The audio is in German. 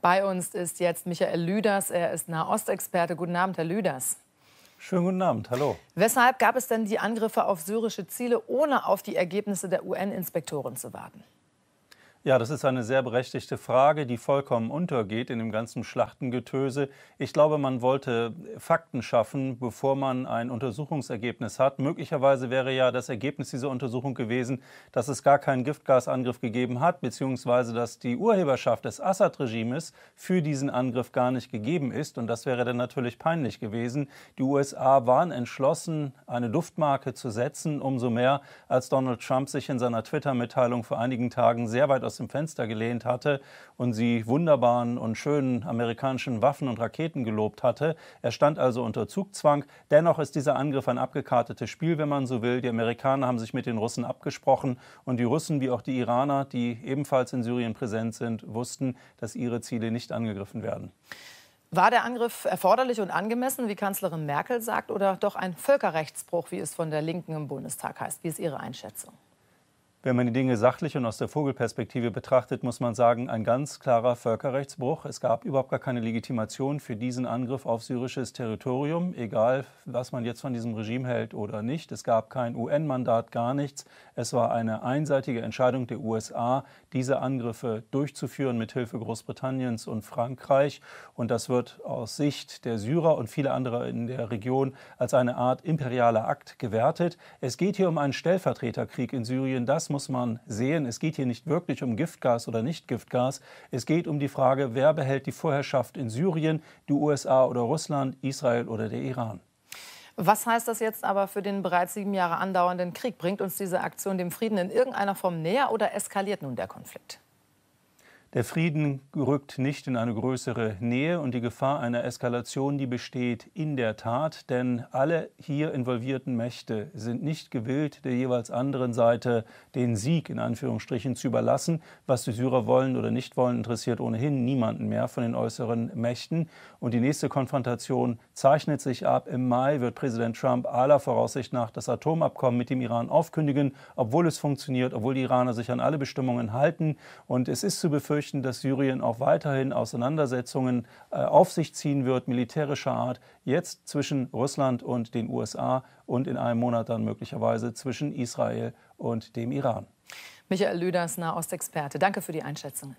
Bei uns ist jetzt Michael Lüders, er ist Nahostexperte. Guten Abend, Herr Lüders. Schönen guten Abend, hallo. Weshalb gab es denn die Angriffe auf syrische Ziele, ohne auf die Ergebnisse der UN-Inspektoren zu warten? Ja, das ist eine sehr berechtigte Frage, die vollkommen untergeht in dem ganzen Schlachtengetöse. Ich glaube, man wollte Fakten schaffen, bevor man ein Untersuchungsergebnis hat. Möglicherweise wäre ja das Ergebnis dieser Untersuchung gewesen, dass es gar keinen Giftgasangriff gegeben hat, beziehungsweise dass die Urheberschaft des Assad-Regimes für diesen Angriff gar nicht gegeben ist. Und das wäre dann natürlich peinlich gewesen. Die USA waren entschlossen, eine Duftmarke zu setzen, umso mehr, als Donald Trump sich in seiner Twitter-Mitteilung vor einigen Tagen sehr weit aus aus Fenster gelehnt hatte und sie wunderbaren und schönen amerikanischen Waffen und Raketen gelobt hatte. Er stand also unter Zugzwang. Dennoch ist dieser Angriff ein abgekartetes Spiel, wenn man so will. Die Amerikaner haben sich mit den Russen abgesprochen und die Russen wie auch die Iraner, die ebenfalls in Syrien präsent sind, wussten, dass ihre Ziele nicht angegriffen werden. War der Angriff erforderlich und angemessen, wie Kanzlerin Merkel sagt, oder doch ein Völkerrechtsbruch, wie es von der Linken im Bundestag heißt? Wie ist Ihre Einschätzung? Wenn man die Dinge sachlich und aus der Vogelperspektive betrachtet, muss man sagen, ein ganz klarer Völkerrechtsbruch. Es gab überhaupt gar keine Legitimation für diesen Angriff auf syrisches Territorium, egal was man jetzt von diesem Regime hält oder nicht. Es gab kein UN-Mandat, gar nichts. Es war eine einseitige Entscheidung der USA, diese Angriffe durchzuführen mit Hilfe Großbritanniens und Frankreich. Und das wird aus Sicht der Syrer und vieler anderer in der Region als eine Art imperialer Akt gewertet. Es geht hier um einen Stellvertreterkrieg in Syrien. Das muss man sehen. Es geht hier nicht wirklich um Giftgas oder Nicht-Giftgas. Es geht um die Frage, wer behält die Vorherrschaft in Syrien, die USA oder Russland, Israel oder der Iran. Was heißt das jetzt aber für den bereits sieben Jahre andauernden Krieg? Bringt uns diese Aktion dem Frieden in irgendeiner Form näher oder eskaliert nun der Konflikt? Der Frieden rückt nicht in eine größere Nähe und die Gefahr einer Eskalation, die besteht in der Tat, denn alle hier involvierten Mächte sind nicht gewillt, der jeweils anderen Seite den Sieg in Anführungsstrichen zu überlassen. Was die Syrer wollen oder nicht wollen, interessiert ohnehin niemanden mehr von den äußeren Mächten. Und die nächste Konfrontation zeichnet sich ab. Im Mai wird Präsident Trump aller Voraussicht nach das Atomabkommen mit dem Iran aufkündigen, obwohl es funktioniert, obwohl die Iraner sich an alle Bestimmungen halten. Und es ist zu befürchten, befürchten, dass Syrien auch weiterhin Auseinandersetzungen äh, auf sich ziehen wird, militärischer Art, jetzt zwischen Russland und den USA und in einem Monat dann möglicherweise zwischen Israel und dem Iran. Michael Lüders, Nahostexperte, danke für die Einschätzungen.